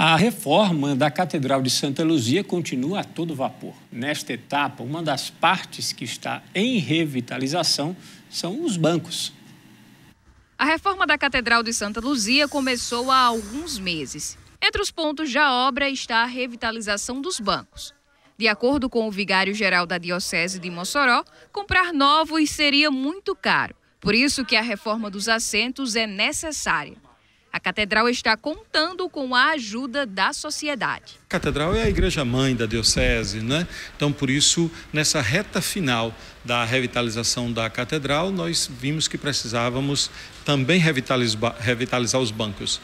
A reforma da Catedral de Santa Luzia continua a todo vapor. Nesta etapa, uma das partes que está em revitalização são os bancos. A reforma da Catedral de Santa Luzia começou há alguns meses. Entre os pontos da obra está a revitalização dos bancos. De acordo com o vigário-geral da Diocese de Mossoró, comprar novos seria muito caro. Por isso que a reforma dos assentos é necessária. A catedral está contando com a ajuda da sociedade. A catedral é a igreja mãe da diocese, né? Então, por isso, nessa reta final da revitalização da catedral, nós vimos que precisávamos também revitalizar, revitalizar os bancos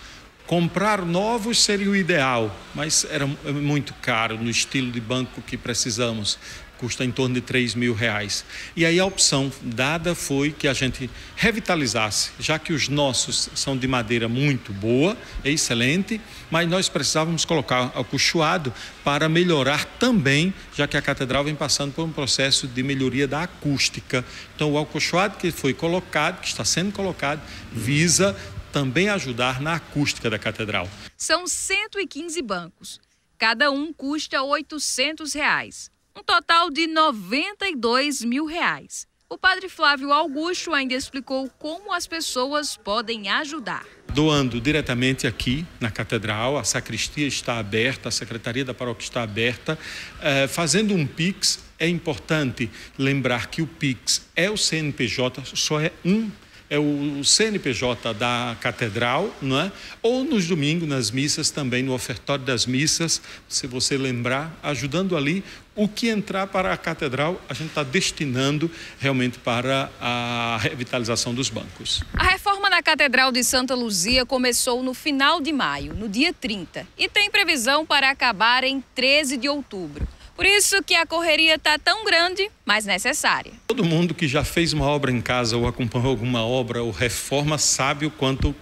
Comprar novos seria o ideal, mas era é muito caro no estilo de banco que precisamos. Custa em torno de 3 mil reais. E aí a opção dada foi que a gente revitalizasse, já que os nossos são de madeira muito boa, é excelente, mas nós precisávamos colocar acolchoado para melhorar também, já que a catedral vem passando por um processo de melhoria da acústica. Então o acolchoado que foi colocado, que está sendo colocado, visa também ajudar na acústica da catedral. São 115 bancos. Cada um custa R$ 800, reais, um total de R$ 92 mil. Reais. O padre Flávio Augusto ainda explicou como as pessoas podem ajudar. Doando diretamente aqui na catedral, a sacristia está aberta, a secretaria da paróquia está aberta. Eh, fazendo um PIX, é importante lembrar que o PIX é o CNPJ, só é um é o CNPJ da catedral, não é? ou nos domingos, nas missas, também no ofertório das missas, se você lembrar, ajudando ali o que entrar para a catedral, a gente está destinando realmente para a revitalização dos bancos. A reforma na Catedral de Santa Luzia começou no final de maio, no dia 30, e tem previsão para acabar em 13 de outubro. Por isso que a correria está tão grande, mas necessária. Todo mundo que já fez uma obra em casa ou acompanhou alguma obra ou reforma sabe o quanto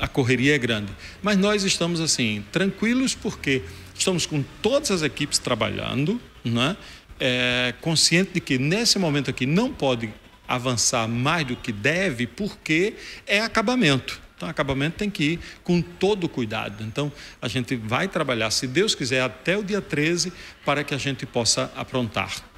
a correria é grande. Mas nós estamos assim, tranquilos porque estamos com todas as equipes trabalhando, né? É, consciente de que nesse momento aqui não pode avançar mais do que deve porque é acabamento. Então, acabamento tem que ir com todo cuidado. Então, a gente vai trabalhar, se Deus quiser, até o dia 13, para que a gente possa aprontar.